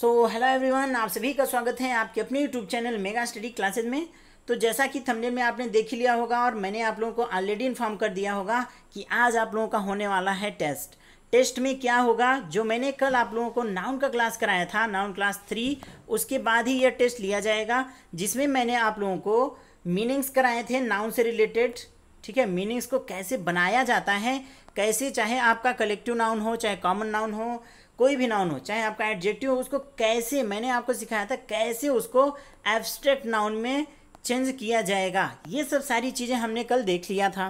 so hello everyone आप सभी का स्वागत है आपके अपने YouTube channel mega study classes में तो जैसा कि थंबनेल में आपने देख लिया होगा और मैंने आप लोगों को ऑलरेडी इन्फॉर्म कर दिया होगा कि आज आप लोगों का होने वाला है टेस्ट टेस्ट में क्या होगा जो मैंने कल आप लोगों को नाउन का क्लास कराया था नाउन क्लास थ्री उसके बाद ही यह टेस्ट लिया जाएगा जिसमें मैंने आप लोगों को मीनिंग्स कराए थे नाउन से रिलेटेड ठीक है मीनिंग्स को कैसे बनाया जाता है कैसे चाहे आपका कलेक्टिव नाउन हो चाहे कॉमन नाउन हो कोई भी नाउन हो चाहे आपका एडजेक्टिव हो उसको कैसे मैंने आपको सिखाया था कैसे उसको एब्स्ट्रैक्ट नाउन में चेंज किया जाएगा ये सब सारी चीज़ें हमने कल देख लिया था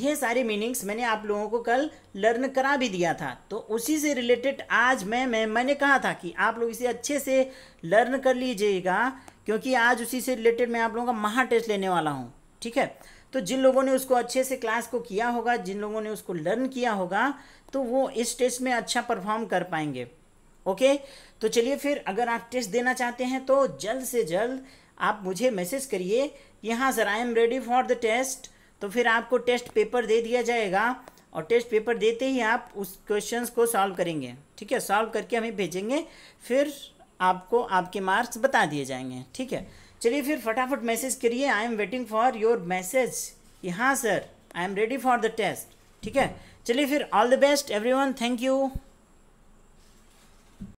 ढेर सारे मीनिंग्स मैंने आप लोगों को कल लर्न करा भी दिया था तो उसी से रिलेटेड आज मैं मैं मैंने कहा था कि आप लोग इसे अच्छे से लर्न कर लीजिएगा क्योंकि आज उसी से रिलेटेड मैं आप लोगों का महा टेस्ट लेने वाला हूँ ठीक है तो जिन लोगों ने उसको अच्छे से क्लास को किया होगा जिन लोगों ने उसको लर्न किया होगा तो वो इस टेस्ट में अच्छा परफॉर्म कर पाएंगे ओके तो चलिए फिर अगर आप टेस्ट देना चाहते हैं तो जल्द से जल्द आप मुझे मैसेज करिए कि हाँ sir I am ready for the test तो फिर आपको टेस्ट पेपर दे दिया जाएगा और टेस्ट पेपर देते ही आप उस क्वेश्चंस को सॉल्व करेंगे ठीक है सॉल्व करके हमें भेजेंगे फिर आपको आपके मार्क्स बता दिए जाएंगे ठीक है चलिए फिर फटाफट मैसेज करिए I am waiting for your message हाँ sir I am ready for the test ठीक है चलिए फिर all the best everyone thank you